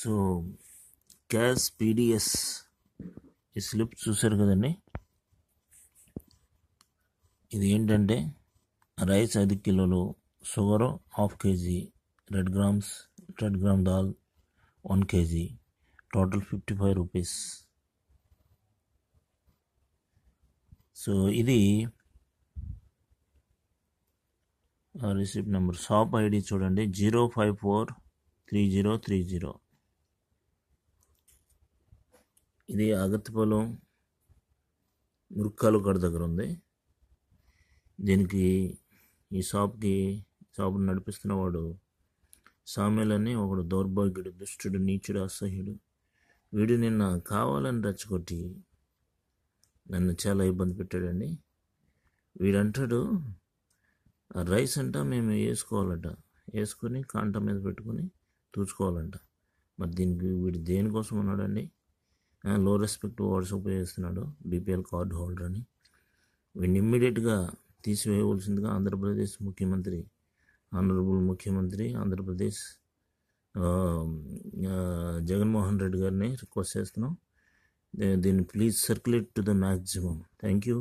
so cash PDS ఈ slip చూశారు కదండి ఇది ఏంటంటే రైస్ ఐదు కిలోలు sugar half KG red grams red gram dal one KG total fifty five rupees so ఇది రిసిప్ట్ నెంబర్ షాప్ ఐడి చూడండి zero five four three zero three zero ఇది అగర్తిపొలం మురుక్కాలు కాడ దగ్గర ఉంది దీనికి ఈ షాప్కి షాప్ నడిపిస్తున్న వాడు సామెలని ఒకడు దౌర్భాగ్యుడు దుష్టుడు నీచుడు అసహ్యుడు వీడు నిన్న కావాలని రెచ్చగొట్టి నన్ను చాలా ఇబ్బంది పెట్టాడండి వీడంటాడు రైస్ అంట మేము వేసుకోవాలట వేసుకొని కాంట మీద పెట్టుకొని తూచుకోవాలంట మరి దీనికి వీడు దేనికోసం ఉన్నాడండి లో రెస్పెక్ట్ వర్డ్స్ ఉపయోగిస్తున్నాడు బీపీఎల్ కార్డు అని వీడిని ఇమ్మీడియట్గా తీసివేయవలసిందిగా ఆంధ్రప్రదేశ్ ముఖ్యమంత్రి ఆనరబుల్ ముఖ్యమంత్రి ఆంధ్రప్రదేశ్ జగన్మోహన్ రెడ్డి గారిని రిక్వెస్ట్ చేస్తున్నాం దీన్ని please circulate to the maximum thank you